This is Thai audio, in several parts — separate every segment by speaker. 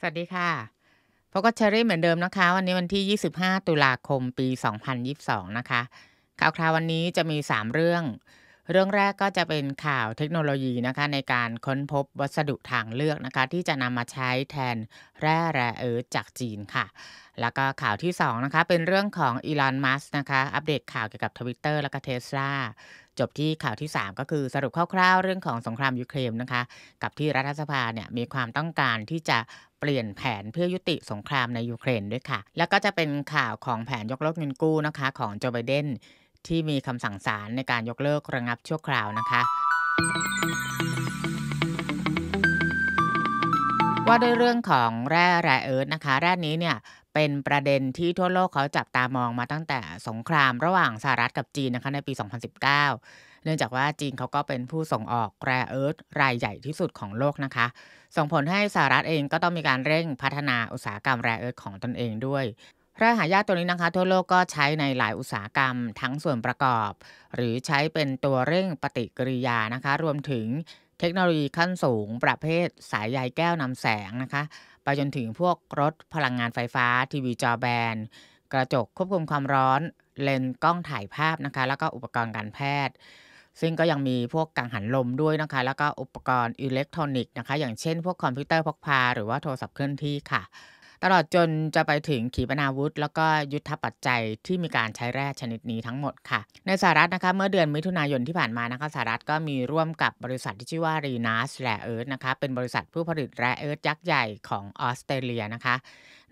Speaker 1: สวัสดีค่ะพบกับเชอรี่เหมือนเดิมนะคะ วันนี้วันที่ 25 ตุลาคมปี 2022นะคะข่าวคราววันนี้จะมี 3 เรื่อง เรื่องแรกก็จะเป็นข่าวเทคโนโลยีนะคะในการค้นพบวัสดุทางเลือกนะคะที่จะนำมาใช้แทนแร่แร่ เอิร์จากจีนค่ะ แล้วก็ข่าวที่2นะคะเป็นเรื่องของอีลอนมัสนะคะอัปเดตข่าวเกี่ยวกับทวิตเตอร์และก็เทสลาจบที่ข่าวที่ 3 ก็คือสรุปคร่าวๆ เรื่องของสงครามยูเครนนะคะกับที่รัฐสภาเนี่ยมีความต้องการที่จะเปลี่ยนแผนเพื่อยุติสงครามในยูเครนด้วยค่ะ แล้วก็จะเป็นข่าวของแผนยกเลิกเงินกู้นะคะ ของโจไบเดนที่มีคำสั่งศาลในการยกเลิกระงับชั่วคราวนะคะ ว่าด้วยเรื่องของแร่แร่เอิร์ธนะคะ แร่นี้เนี่ยเป็นประเด็นที่ทั่วโลกเขาจับตามองมาตั้งแต่สงครามระหว่างสหรัฐกับจีนนะคะ ในปี 2019เนื่องจากว่าจีนเขาก็เป็นผู้ส่งออกแร่เอิร์ธรายใหญ่ที่สุดของโลกนะคะ ส่งผลให้สหรัฐเองก็ต้องมีการเร่งพัฒนาอุตสาหกรรมแร่เอิร์ธของตนเองด้วยแร่หายากตัวนี้นะคะ ทั่วโลกก็ใช้ในหลายอุตสาหกรรมทั้งส่วนประกอบ หรือใช้เป็นตัวเร่งปฏิกิริยานะคะรวมถึงเทคโนโลยีขั้นสูง ประเภทสายใยแก้วนำแสงนะคะไปจนถึงพวกรถพลังงานไฟฟ้าทีวีจอแบนกระจกควบคุมความร้อน เลนส์กล้องถ่ายภาพนะคะแล้วก็อุปกรณ์การแพทย์ซึ่งก็ยังมีพวกกังหันลมด้วยนะคะ แล้วก็อุปกรณ์อิเล็กทรอนิกส์นะคะ อย่างเช่นพวกคอมพิวเตอร์พกพาหรือว่าโทรศัพท์เคลื่อนที่ค่ะตลอดจนจะไปถึงขีปนาวุธ แล้วก็ยุทธปัจจัยที่มีการใช้แร่ชนิดนี้ทั้งหมดค่ะ ในสหรัฐนะคะ เมื่อเดือนมิถุนายนที่ผ่านมานะคะสหรัฐก็มีร่วมกับบริษัทที่ชื่อว่ารีนัสแร่เอิร์ธนะคะเป็นบริษัทผู้ผลิตแร่เอิร์ธยักษ์ใหญ่ของออสเตรเลียนะคะ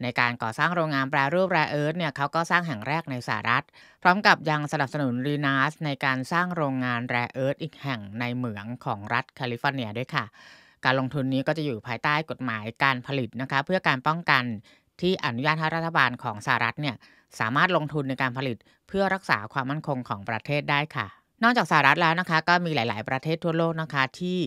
Speaker 1: ในการก่อสร้างโรงงานแปรรูปแร่เอิร์ธเนี่ยเขาก็สร้างแห่งแรกในสหรัฐ พร้อมกับยังสนับสนุนรีนัสในการสร้างโรงงานแร่เอิร์ธอีกแห่งในเหมืองของรัฐแคลิฟอร์เนียด้วยค่ะการลงทุนนี้ก็จะอยู่ภายใต้กฎหมายการผลิตนะคะ เพื่อการป้องกันที่อนุญาตให้รัฐบาลของสหรัฐเนี่ยสามารถลงทุนในการผลิตเพื่อรักษาความมั่นคงของประเทศได้ค่ะ นอกจากสหรัฐแล้วนะคะ ก็มีหลาย ๆ ประเทศทั่วโลกนะคะที่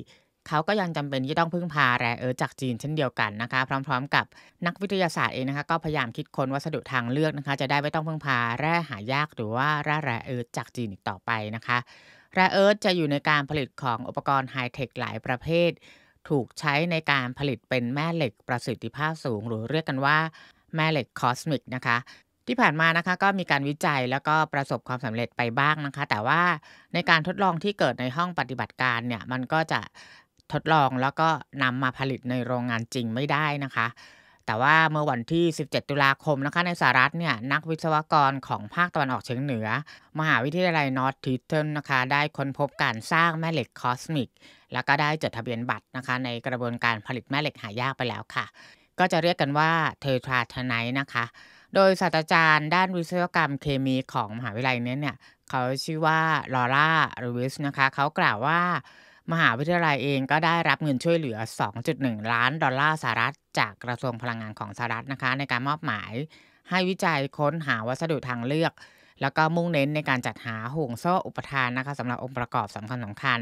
Speaker 1: เขาก็ยังจำเป็นที่ต้องพึ่งพาแร่เออจากจีน เช่นเดียวกันนะคะ พร้อมๆ กับนักวิทยาศาสตร์เองนะคะก็พยายามคิดค้นวัสดุทางเลือกนะคะ จะได้ไม่ต้องพึ่งพาแร่หายากหรือว่าแร่แร่เออจากจีนอีกต่อไปนะคะแร่เออร์จะอยู่ในการผลิตของอุปกรณ์ไฮเทคหลายประเภทถูกใช้ในการผลิตเป็นแม่เหล็กประสิทธิภาพสูงหรือเรียกกันว่าแม่เหล็กคอสมิกนะคะ ที่ผ่านมานะคะก็มีการวิจัยแล้วก็ประสบความสำเร็จไปบ้างนะคะ แต่ว่าในการทดลองที่เกิดในห้องปฏิบัติการเนี่ยมันก็จะทดลองแล้วก็นำมาผลิตในโรงงานจริงไม่ได้นะคะแต่ว่าเมื่อวันที่ 17 ตุลาคมนะคะในสหรัฐเนี่ยนักวิศวกรของภาคตะวันออกเฉียงเหนือ มหาวิทยาลัยนอร์ททิทเทิลนะคะได้ค้นพบการสร้างแม่เหล็กคอสมิกแล้วก็ได้จดทะเบียนบัตรนะคะในกระบวนการผลิตแม่เหล็กหายากไปแล้วค่ะ ก็จะเรียกกันว่าเททราทไนนะคะ โดยศาสตราจารย์ด้านวิศวกรรมเคมีของมหาวิทยาลัยนี้เนี่ยเขาชื่อว่าลอร่าลูวิสนะคะเขากล่าวว่ามหาวิทยาลัยเองก็ได้รับเงินช่วยเหลือ 2.1 ล้านดอลลาร์สหรัฐ จากกระทรวงพลังงานของสหรัฐนะคะ ในการมอบหมาย ให้วิจัยค้นหาวัสดุทางเลือก แล้วก็มุ่งเน้นในการจัดหาห่วงโซ่อุปทานนะคะสำหรับองค์ประกอบสำคัญสำคัญ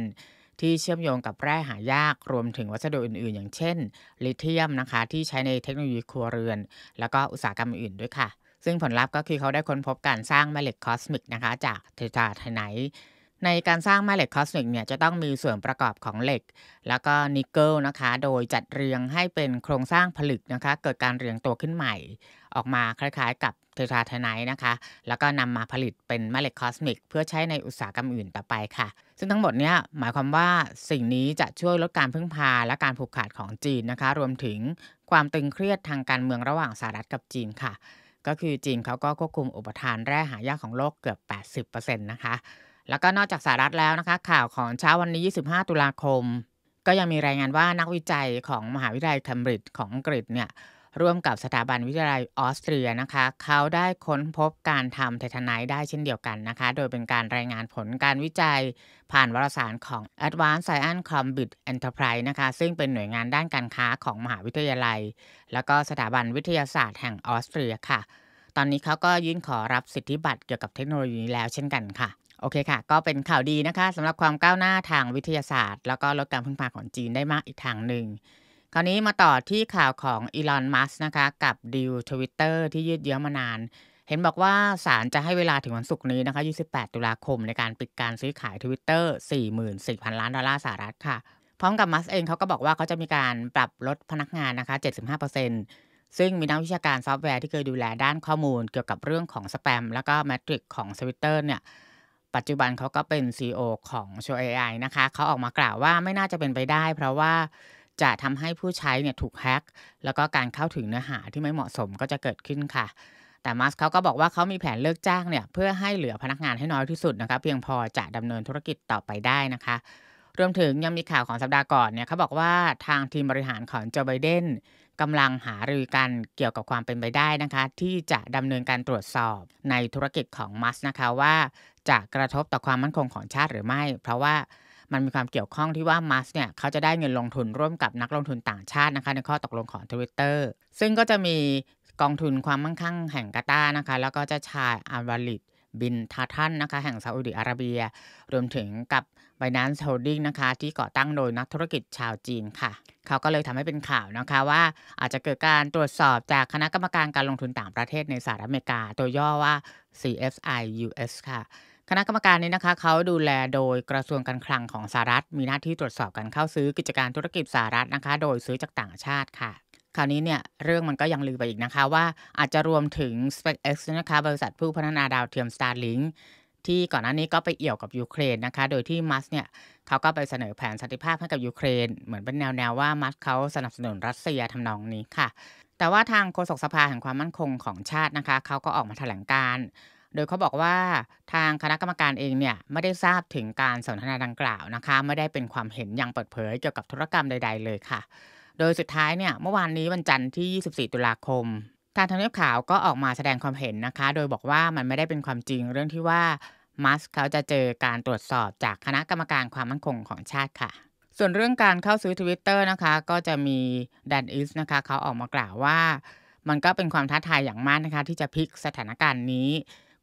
Speaker 1: ที่เชื่อมโยงกับแร่หายากรวมถึงวัสดุอื่นๆ อย่างเช่น ลิเทียมนะคะ ที่ใช้ในเทคโนโลยีครัวเรือนแล้วก็อุตสาหกรรมอื่นด้วยค่ะ ซึ่งผลลัพธ์ก็คือเขาได้ค้นพบการสร้างแม่เหล็กคอสมิกนะคะ จากเทตาไทไนท์ในการสร้างแม่เหล็กคอสมิกเนี่ยจะต้องมีส่วนประกอบของเหล็ก แล้วก็นิกเกิลนะคะโดยจัดเรียงให้เป็นโครงสร้างผลึกนะคะ เกิดการเรียงตัวขึ้นใหม่ ออกมาคล้ายๆ กับเทราเทไนนะคะแล้วก็นำมาผลิตเป็นแม่เหล็กคอสมิกเพื่อใช้ในอุตสาหกรรมอื่นต่อไปค่ะ ซึ่งทั้งหมดเนี่ยหมายความว่าสิ่งนี้จะช่วยลดการพึ่งพาและการผูกขาดของจีนนะคะ รวมถึงความตึงเครียดทางการเมืองระหว่างสหรัฐกับจีนค่ะ ก็คือจีนเขาก็ควบคุมอุปทานแร่หายากของโลกเกือบ80%นะคะแล้วก็นอกจากสหรัฐแล้วนะคะข่าวของเช้าวันนี้ 25 ตุลาคม ก็ยังมีรายงานว่านักวิจัยของมหาวิทยาลัยเคมบริดจ์ของอังกฤษเนี่ยร่วมกับสถาบันวิทยาลัยออสเตรียนะคะ เขาได้ค้นพบการทำไททานา์ได้เช่นเดียวกันนะคะ โดยเป็นการรายงานผลการวิจัยผ่านวารสารของ Advanced Science Combit Enterprise นะคะซึ่งเป็นหน่วยงานด้านการค้าของมหาวิทยาลัย แล้วก็สถาบันวิทยาศาสตร์แห่งออสเตรียค่ะ ตอนนี้เขาก็ยื่นขอรับสิทธิบัตรเกี่ยวกับเทคโนโลยีแล้วเช่นกันค่ะโอเคค่ะ ก็เป็นข่าวดีนะคะสำหรับความก้าวหน้าทางวิทยาศาสตร์ แล้วก็ลดการพึ่งพาของจีนได้มากอีกทางหนึ่ง คราวนี้มาต่อที่ข่าวของอีลอน มัสนะคะกับดิวทวิตเตอร์ที่ยืดเยื้อมานาน เห็นบอกว่าศาลจะให้เวลาถึงวันศุกร์นี้นะคะ28 ตุลาคมในการปิดการซื้อขายทวิตเตอร์44,000 ล้านดอลลาร์สหรัฐค่ะ พร้อมกับมัสเองเขาก็บอกว่าเขาจะมีการปรับลดพนักงานนะคะ75%ซึ่งมีนักวิชาการซอฟต์แวร์ที่เคยดูแลด้านข้อมูล เกี่ยวกับเรื่องของสแปม แล้วก็แมทริกของทวิตเตอร์เนี่ยปัจจุบันเขาก็เป็น CEO ของโชว์ AI นะคะเขาออกมากล่าวว่าไม่น่าจะเป็นไปได้เพราะว่าจะทำให้ผู้ใช้เนี่ยถูกแฮ็กแล้วก็การเข้าถึงเนื้อหาที่ไม่เหมาะสมก็จะเกิดขึ้นค่ะ แต่มัสเขาก็บอกว่าเขามีแผนเลิกจ้างเนี่ย เพื่อให้เหลือพนักงานให้น้อยที่สุดนะคะเพียงพอจะดำเนินธุรกิจต่อไปได้นะคะรวมถึงยังมีข่าวของสัปดาห์ก่อนเนี่ยเขาบอกว่าทางทีมบริหารของโจไบเดนกำลังหารือกันเกี่ยวกับความเป็นไปได้นะคะ ที่จะดำเนินการตรวจสอบในธุรกิจของมัสนะคะว่าจะกระทบต่อความมั่นคงของชาติหรือไม่ เพราะว่ามันมีความเกี่ยวข้องที่ว่ามัสเนี่ย เขาจะได้เงินลงทุนร่วมกับนักลงทุนต่างชาตินะคะในข้อตกลงของ Twitter ซึ่งก็จะมีกองทุนความมั่งคั่งแห่งกาตานะคะแล้วก็จะชายอัลวาลิดบินทาทันนะคะ แห่งซาอุดิอาระเบีย รวมถึงกับบีนัน c ์โฮลดิ้งนะคะ ที่ก่อตั้งโดยนักธุรกิจชาวจีนค่ะ เขาก็เลยทำให้เป็นข่าวนะคะ ว่าอาจจะเกิดการตรวจสอบจากคณะกรรมการการลงทุนต่างประเทศในสหรัฐอเมริกาตัวย่อว่า CFI US ค่ะ คณะกรรมการนี้นะคะเขาดูแลโดยกระทรวงการคลังของสหรัฐ มีหน้าที่ตรวจสอบการเข้าซื้อกิจการธุรกิจสหรัฐนะคะ โดยซื้อจากต่างชาติค่ะคราวนี้เนี่ยเรื่องมันก็ยังลือไปอีกนะคะ ว่าอาจจะรวมถึง SpaceX นะคะบริษัทผู้พัฒนาดาวเทียม Starlink ที่ก่อนหน้านี้ก็ไปเอี่ยวกับยูเครนนะคะ โดยที่มัสเนี่ยเขาก็ไปเสนอแผนสันติภาพให้กับยูเครนเหมือนเป็นแนวๆวว่ามัสเขาสนับสนุนรัสเซียทำนองนี้ค่ะ แต่ว่าทางโฆษกสภาแห่งความมั่นคงของชาตินะคะเขาก็ออกมาแถลงการ โดยเขาบอกว่าทางคณะกรรมการเองเนี่ยไม่ได้ทราบถึงการสนทนาดังกล่าวนะคะ ไม่ได้เป็นความเห็นอย่างเปิดเผยเกี่ยวกับธุรกรรมใด ๆ เลยค่ะโดยสุดท้ายเนี่ยเมื่อวานนี้วันจันทร์ที่ 24 ตุลาคมทางทำเนียบขาวก็ออกมาแสดงความเห็นนะคะ โดยบอกว่ามันไม่ได้เป็นความจริงเรื่องที่ว่ามัสเขาจะเจอการตรวจสอบจากคณะกรรมการความมั่นคงของชาติค่ะ ส่วนเรื่องการเข้าซื้อทวิตเตอร์นะคะก็จะมีดันอิสนะคะเขาออกมากล่าวว่ามันก็เป็นความท้าทายอย่างมากนะคะ ที่จะพลิกสถานการณ์นี้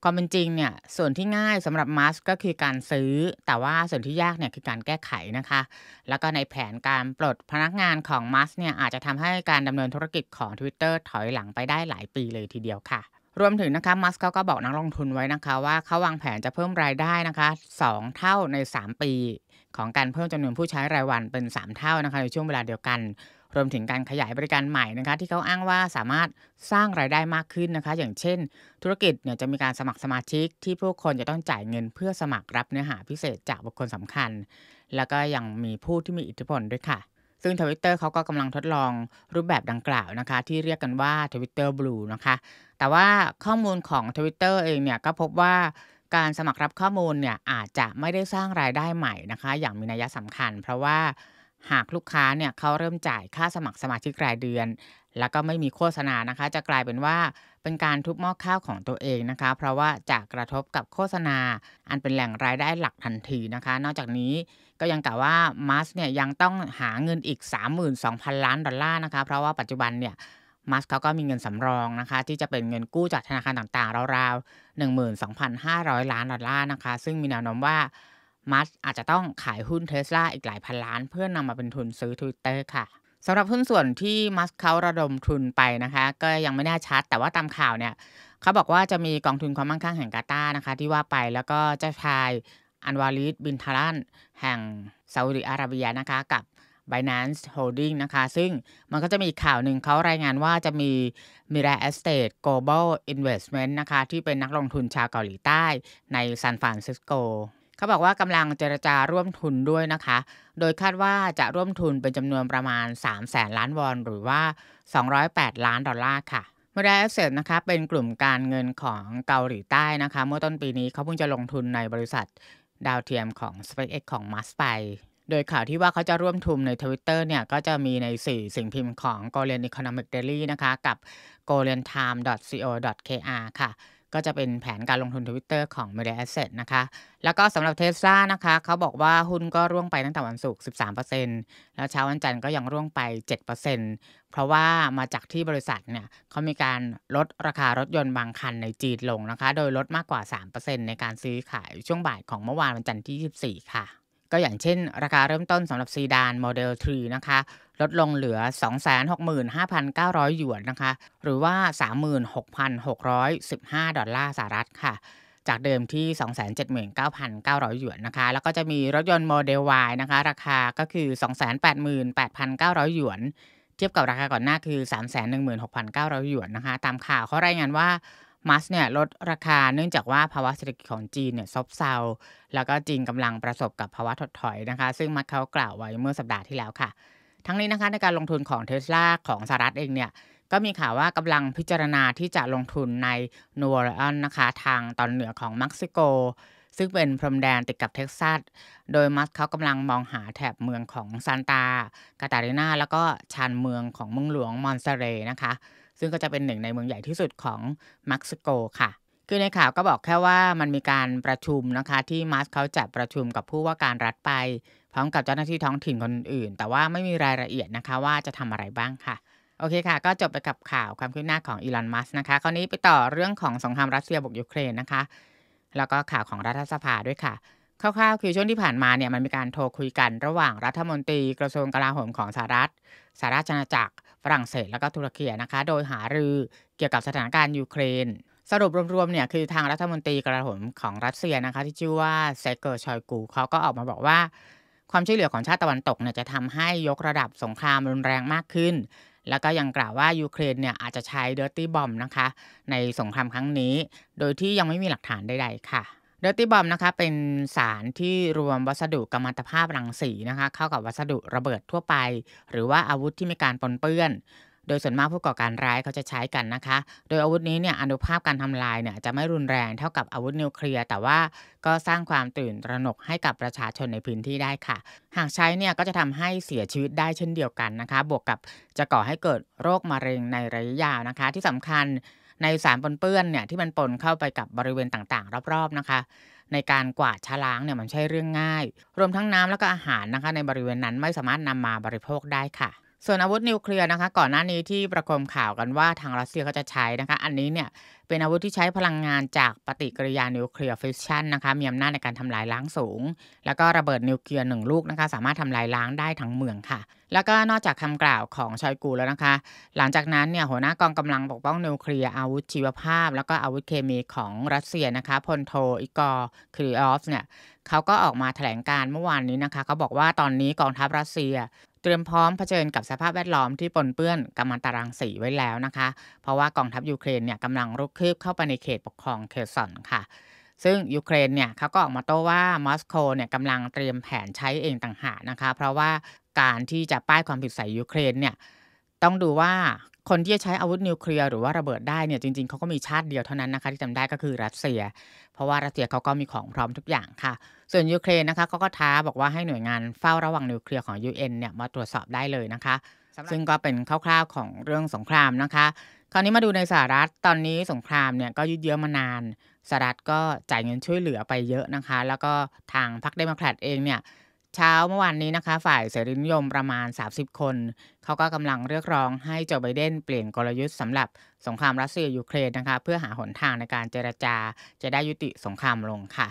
Speaker 1: ความเป็นจริงเนี่ยส่วนที่ง่ายสำหรับมัสก็คือการซื้อ แต่ว่าส่วนที่ยากเนี่ยคือการแก้ไขนะคะ แล้วก็ในแผนการปลดพนักงานของมัสเนี่ยอาจจะทำให้การดำเนินธุรกิจของ Twitter ถอยหลังไปได้หลายปีเลยทีเดียวค่ะรวมถึงนะคะมัสเขาก็บอกนักลงทุนไว้นะคะว่าเขาวางแผนจะเพิ่มรายได้นะคะ 2 เท่าใน 3 ปี ของการเพิ่มจำนวนผู้ใช้รายวันเป็น 3 เท่านะคะ ในช่วงเวลาเดียวกันรวมถึงการขยายบริการใหม่นะคะที่เขาอ้างว่าสามารถสร้างรายได้มากขึ้นนะคะ อย่างเช่น ธุรกิจเนี่ยจะมีการสมัครสมาชิกที่ผู้คนจะต้องจ่ายเงินเพื่อสมัครรับเนื้อหาพิเศษจากบุคคลสำคัญ แล้วก็ยังมีผู้ที่มีอิทธิพลด้วยค่ะ ซึ่งทวิตเตอร์เขาก็กำลังทดลองรูปแบบดังกล่าวนะคะ ที่เรียกกันว่าทวิตเตอร์บลูนะคะแต่ว่าข้อมูลของทวิตเตอร์เองเนี่ยก็พบว่าการสมัครรับข้อมูลเนี่ยอาจจะไม่ได้สร้างรายได้ใหม่นะคะอย่างมีนัยสำคัญ เพราะว่าหากลูกค้าเนี่ยเขาเริ่มจ่ายค่าสมัครสมาชิกรายเดือน แล้วก็ไม่มีโฆษณานะคะ จะกลายเป็นว่าเป็นการทุบหม้อข้าวของตัวเองนะคะ เพราะว่าจะกระทบกับโฆษณาอันเป็นแหล่งรายได้หลักทันทีนะคะ นอกจากนี้ก็ยังกล่าวว่ามัสเนี่ยยังต้องหาเงินอีก 32,000 ล้านดอลลาร์นะคะ เพราะว่าปัจจุบันเนี่ยมัสเขาก็มีเงินสำรองนะคะที่จะเป็นเงินกู้จากธนาคารต่าง ๆ ราวๆ12,500 ล้านดอลลาร์นะคะ ซึ่งมีแนวโน้มว่ามัสอาจจะต้องขายหุ้นเทสลาอีกหลายพันล้านเพื่อนำมาเป็นทุนซื้อ Twitter ค่ะสำหรับหุ้นส่วนที่มัสเขาระดมทุนไปนะคะ ก็ยังไม่แน่ชัด แต่ว่าตามข่าวเนี่ยเขาบอกว่าจะมีกองทุนความมั่งคั่งแห่งกาตานะคะ ที่ว่าไปแล้วก็เจ้าชายอันวาลิดบินทารันแห่งซาอุดิอาระเบียนะคะกับ Binance Holding นะคะ ซึ่งมันก็จะมีข่าวหนึ่งเขารายงานว่าจะมี Mira Estate Global Investment นะคะที่เป็นนักลงทุนชาวเกาหลีใต้ ในซานฟรานซิสโกเขาบอกว่ากำลังเจรจาร่วมทุนด้วยนะคะ โดยคาดว่าจะร่วมทุนเป็นจำนวนประมาณ 3 0 0แสนล้านวอนหรือว่า 208 ล้านดอลลาร์ค่ะมาดาเอฟเซดนะคะเป็นกลุ่มการเงินของเกาหลีใต้นะคะ เมื่อต้นปีนี้เขาเพิ่งจะลงทุนในบริษัทดาวเทียมของ SpaceX ของ m a s ไปโดยข่าวที่ว่าเขาจะร่วมทุนในทวิตเตอร์เนี่ยก็จะมีในส่สิ่งพิมพ์ของ g o r e n Economic Daily นะคะกับ g o r e n t i m e c o k r ค่ะก็จะเป็นแผนการลงทุนทวิตเตอร์ของ m e d i a Asset นะคะ แล้วก็สำหรับเทส l a นะคะ เขาบอกว่าหุ้นก็ร่วงไปตั้งแต่วันศุกร์ 13%แล้วเช้าวันจันทร์ก็ยังร่วงไป 7%เพราะว่ามาจากที่บริษัท เนี่ย เขามีการลดราคารถยนต์บางคันในจีนลงนะคะ โดยลดมากกว่า 3%ในการซื้อขายช่วงบ่ายของเมื่อวานวันจันทร์ที่ 24 ค่ะก็อย่างเช่นราคาเริ่มต้นสำหรับซีดานโมเดล3นะคะ ลดลงเหลือ 265,900หยวนนะคะ หรือว่า36,615 ดอลลาร์สหรัฐค่ะจากเดิมที่ 279,900หยวนนะคะ แล้วก็จะมีรถยนต์โมเดล Y นะคะ ราคาก็คือ 288,900หยวนเทียบกับราคาก่อนหน้าคือ 316,900หยวนนะคะ ตามข่าวเขารายงานว่ามัสเนี่ยลดราคาเนื่องจากว่าภาวะเศรษฐกิจของจีนเนี่ยซบเซาแล้วก็จีนกำลังประสบกับ ภาวะถดถอยนะคะ ซึ่งมัสเขากล่าวไว้เมื่อสัปดาห์ที่แล้วค่ะทั้งนี้นะคะในการลงทุนของเทสลาของสหรัฐเองเนี่ยก็มีข่าวว่ากำลังพิจารณาที่จะลงทุนในนัวร์ออนนะคะทางตอนเหนือของเม็กซิโกซึ่งเป็นพรมแดนติดกับเท็กซัสโดยมัสเขากำลังมองหาแถบเมืองของซานตากาตารินาแล้วก็ชานเมืองของเมืองหลวงมอนเซเรนะคะซึ่งก็จะเป็นหนึ่งในเมืองใหญ่ที่สุดของม็กซิโกค่ะ คือในข่าวก็บอกแค่ว่ามันมีการประชุมนะคะที่มัสเขาจัดประชุมกับผู้ว่าการรัฐไปพร้อมกับเจ้าหน้าที่ท้องถิ่นคนอื่น แต่ว่าไม่มีรายละเอียดนะคะว่าจะทำอะไรบ้างค่ะ โอเคค่ะก็จบไปกับข่าวความคืบหน้าของอีลอนมัสนะคะคราวนี้ไปต่อเรื่องของสงครามรัสเซียบุกยูเครนนะคะ แล้วก็ข่าวของรัฐสภาด้วยค่ะคร่าวๆคือช่วงที่ผ่านมาเนี่ยมันมีการโทรคุยกันระหว่างรัฐมนตรี กระทรวงกลาโหมของสหรัฐสหราชอาณาจักรฝรั่งเศสและก็ตุรกีนะคะ โดยหารือเกี่ยวกับสถานการณ์ยูเครน สรุปรวมๆเนี่ยคือทางรัฐมนตรีกลาโหมของรัสเซียนะคะ ที่ชื่อว่าเซเกอร์ชอยกูเขาก็ออกมาบอกว่าความช่วยเหลือของชาติตะวันตกเนี่ยจะทำให้ยกระดับสงครามรุนแรงมากขึ้น แล้วก็ยังกล่าวว่ายูเครนเนี่ยอาจจะใช้เดอร์ตี้บอมนะคะในสงครามครั้งนี้ โดยที่ยังไม่มีหลักฐานใดๆค่ะดตี้บอมนะคะเป็นสารที่รวมวัสดุกัมมันตภาพรังสีนะคะเข้ากับวัสดุระเบิดทั่วไป หรือว่าอาวุธที่มีการปนเปื้อน โดยส่วนมากผู้ก่อการร้ายเขาจะใช้กันนะคะ โดยอาวุธนี้เนี่ยอนุภาพการทำลายเนี่ยจะไม่รุนแรงเท่ากับอาวุธนิวเคลียร์ แต่ว่าก็สร้างความตื่นตระหนกให้กับประชาชนในพื้นที่ได้ค่ะ หากใช้เนี่ยก็จะทำให้เสียชีวิตได้เช่นเดียวกันนะคะ บวกกับจะก่อให้เกิดโรคมะเร็งในระยะยาวนะคะ ที่สำคัญในสารปนเปื้อนเนี่ยที่มันปนเข้าไปกับบริเวณต่างๆ รอบๆนะคะ ในการกวาดชะล้างเนี่ยมันใช่เรื่องง่าย รวมทั้งน้ำแล้วก็อาหารนะคะ ในบริเวณนั้นไม่สามารถนำมาบริโภคได้ค่ะส่วนอาวุธนิวเคลียร์นะคะ ก่อนหน้านี้ที่ประคมข่าวกันว่าทางรัสเซียเขาจะใช้นะคะ อันนี้เนี่ยเป็นอาวุธที่ใช้พลังงานจากปฏิกิริยานิวเคลียร์ฟิชชันนะคะมีอำนาจในการทำลายล้างสูงแล้วก็ระเบิดนิวเคลียร์หนึ่งลูกนะคะสามารถทำลายล้างได้ทั้งเมืองค่ะ แล้วก็นอกจากคำกล่าวของชอยกูแล้วนะคะ หลังจากนั้นเนี่ยหัวหน้ากองกำลังปกป้องนิวเคลียร์อาวุธชีวภาพแล้วก็อาวุธเคมีของรัสเซียนะคะพลโทอิกอร์คริออฟเนี่ยเขาก็ออกมาแถลงการเมื่อวานนี้นะคะเขาบอกว่าตอนนี้กองทัพรัสเซียเตรียมพร้อมเผชิญกับสภาพแวดล้อมที่ปนเปื้อนกัมมันตรังสีไว้แล้วนะคะ เพราะว่ากองทัพยูเครนเนี่ยกำลังรุกคืบเข้าไปในเขตปกครองเคอร์ซอนค่ะ ซึ่งยูเครนเนี่ยเขาก็ออกมาโต้ว่ามอสโกเนี่ยกำลังเตรียมแผนใช้เองต่างหากนะคะ เพราะว่าการที่จะป้ายความผิดใส่ยูเครนเนี่ยต้องดูว่าคนที่จะใช้อาวุธนิวเคลียร์หรือว่าระเบิดได้เนี่ยจริงๆเขาก็มีชาติเดียวเท่านั้นนะคะที่จาได้ก็คือรัสเซีย เพราะว่ารัสเซียเขาก็มีของพร้อมทุกอย่างค่ะ ส่วนยูเครนนะคะเขาก็ท้าบอกว่าให้หน่วยงานเฝ้าระวังนิวเคลียร์ของ UN เนี่ยมาตรวจสอบได้เลยนะคะซึ่งก็เป็นคร่าวๆของเรื่องสงครามนะคะคราวนี้มาดูในสหรัฐตอนนี้สงครามเนี่ยก็ยืดเยื้อมานานสหรัฐก็จ่ายเงินช่วยเหลือไปเยอะนะคะ แล้วก็ทางพรรคเดโมแครตเองเนี่ยเช้าเมื่อวานนี้นะคะฝ่ายเสรีนิยมประมาณ 30 คน เขาก็กำลังเรียกร้องให้โจไบเดนเปลี่ยนกลยุทธ์สำหรับสงครามรัสเซียยูเครนนะคะเพื่อหาหนทางในการเจรจา จะได้ยุติสงครามลงค่ะ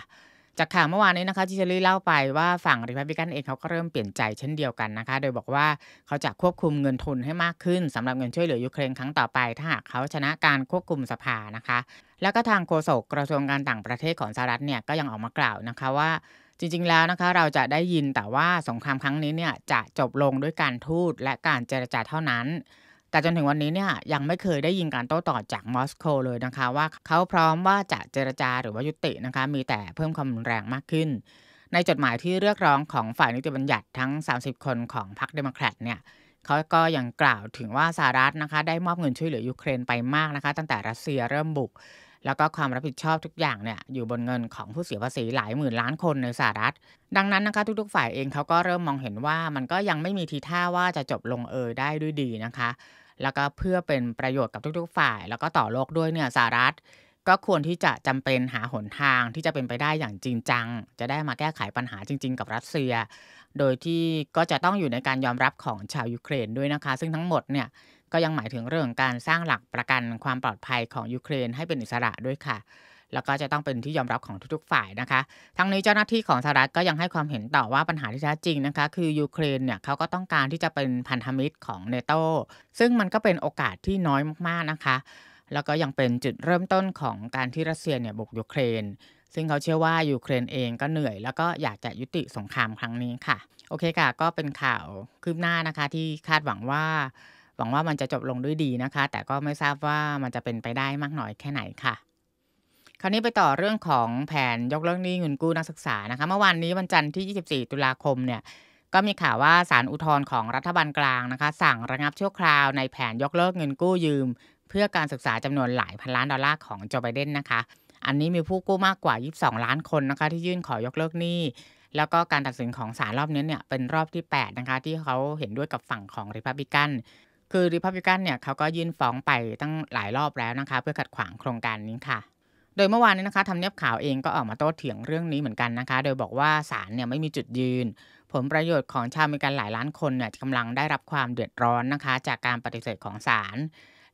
Speaker 1: จากข่าวเมื่อวานนี้นะคะที่เชลี่เล่าไปว่าฝั่งริพับบิกันเองเขาก็เริ่มเปลี่ยนใจเช่นเดียวกันนะคะโดยบอกว่าเขาจะควบคุมเงินทุนให้มากขึ้นสำหรับเงินช่วยเหลือยูเครนครั้งต่อไปถ้าหากเขาชนะการควบคุมสภานะคะ แล้วก็ทางโฆษกกระทรวงการต่างประเทศของสหรัฐเนี่ยก็ยังออกมากล่าวนะคะว่าจริงๆ แล้วนะคะเราจะได้ยินแต่ว่าสงครามครั้งนี้เนี่ยจะจบลงด้วยการทูตและการเจรจาเท่านั้น แต่จนถึงวันนี้เนี่ยยังไม่เคยได้ยินการโต้ตอบจากมอสโกเลยนะคะว่าเขาพร้อมว่าจะเจรจาหรือว่ายุตินะคะมีแต่เพิ่มความรุนแรงมากขึ้น ในจดหมายที่เรียกร้องของฝ่ายนิติบัญญัติทั้ง 30 คนของพรรคเดโมแครตเนี่ยเขาก็ยังกล่าวถึงว่าสหรัฐนะคะ ได้มอบเงินช่วยเหลือยูเครนไปมากนะคะ ตั้งแต่รัสเซียเริ่มบุก แล้วก็ความรับผิดชอบทุกอย่างเนี่ยอยู่บนเงินของผู้เสียภาษีหลายหมื่นล้านคนในสหรัฐ ดังนั้นนะคะทุกๆ ฝ่ายเองเขาก็เริ่มมองเห็นว่ามันก็ยังไม่มีทีท่าว่าจะจบลงเอยได้ด้วยดีนะคะ แล้วก็เพื่อเป็นประโยชน์กับทุกๆฝ่าย แล้วก็ต่อโลกด้วยเนี่ยสหรัฐก็ควรที่จะจำเป็นหาหนทางที่จะเป็นไปได้อย่างจริงจังจะได้มาแก้ไขปัญหาจริง ๆ กับรัสเซียโดยที่ก็จะต้องอยู่ในการยอมรับของชาวยูเครนด้วยนะคะ ซึ่งทั้งหมดเนี่ยก็ยังหมายถึงเรื่องการสร้างหลักประกันความปลอดภัยของยูเครนให้เป็นอิสระด้วยค่ะ แล้วก็จะต้องเป็นที่ยอมรับของทุกๆ ฝ่ายนะคะ ทั้งนี้เจ้าหน้าที่ของสหรัฐก็ยังให้ความเห็นต่อว่าปัญหาที่แท้จริงนะคะคือยูเครนเนี่ยเขาก็ต้องการที่จะเป็นพันธมิตรของเนโตซึ่งมันก็เป็นโอกาสที่น้อยมากๆนะคะแล้วก็ยังเป็นจุดเริ่มต้นของการที่รัสเซียเนี่ยบุกยูเครน ซึ่งเขาเชื่อว่ายูเครนเองก็เหนื่อย แล้วก็อยากจะยุติสงครามครั้งนี้ค่ะ โอเคค่ะ ก็เป็นข่าวคืบหน้านะคะ ที่คาดหวังว่าหวังว่ามันจะจบลงด้วยดีนะคะ แต่ก็ไม่ทราบว่ามันจะเป็นไปได้มากน้อยแค่ไหนค่ะ คราวนี้ไปต่อเรื่องของแผนยกเลิกหนี้เงินกู้นักศึกษานะคะ เมื่อวานนี้วันจันทร์ที่ 24 ตุลาคมเนี่ยก็มีข่าวว่าสารอุทธรณ์ของรัฐบาลกลางนะคะ สั่งระงับชั่วคราวในแผนยกเลิกเงินกู้ยืมเพื่อการศึกษาจำนวนหลายพันล้านดอลลาร์ของโจไบเดนนะคะ อันนี้มีผู้กู้มากกว่า 22 ล้านคนนะคะ ที่ยื่นขอยกเลิกหนี้ แล้วก็การตัดสินของศาลรอบนี้เนี่ยเป็นรอบที่8นะคะที่เขาเห็นด้วยกับฝั่งของริพับบิกัน คือริพับบิกันเนี่ยเขาก็ยื่นฟ้องไปตั้งหลายรอบแล้วนะคะ เพื่อขัดขวางโครงการนี้ค่ะ โดยเมื่อวานนี้นะคะทำเนียบข่าวเองก็ออกมาโต้เถียงเรื่องนี้เหมือนกันนะคะ โดยบอกว่าศาลเนี่ยไม่มีจุดยืน ผลประโยชน์ของชาวเมิกันหลายล้านคนเนี่ยกำลังได้รับความเดือดร้อนนะคะ จากการปฏิเสธของศาล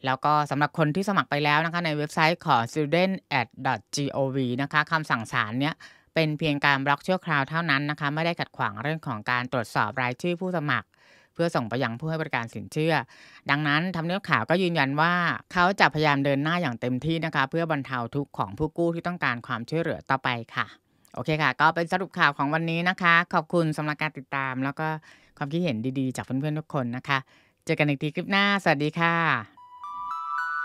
Speaker 1: แล้วก็สำหรับคนที่สมัครไปแล้วนะคะ ในเว็บไซต์ของ student@gov นะคะคำสั่งศาลเนี้ยเป็นเพียงการบล็อกชั่วคราวเท่านั้นนะคะ ไม่ได้ขัดขวางเรื่องของการตรวจสอบรายชื่อผู้สมัคร เพื่อส่งไปยังผู้ให้บริการสินเชื่อ ดังนั้นทำเนียบข่าวก็ยืนยันว่าเขาจะพยายามเดินหน้าอย่างเต็มที่นะคะ เพื่อบรรเทาทุกข์ของผู้กู้ที่ต้องการความช่วยเหลือต่อไปค่ะโอเคค่ะ ก็เป็นสรุปข่าวของวันนี้นะคะขอบคุณสำหรับการติดตาม แล้วก็ความคิดเห็นดีๆ จากเพื่อนๆทุกคนนะคะเจอกันอีกทีคลิปหน้าสวัสดีค่ะ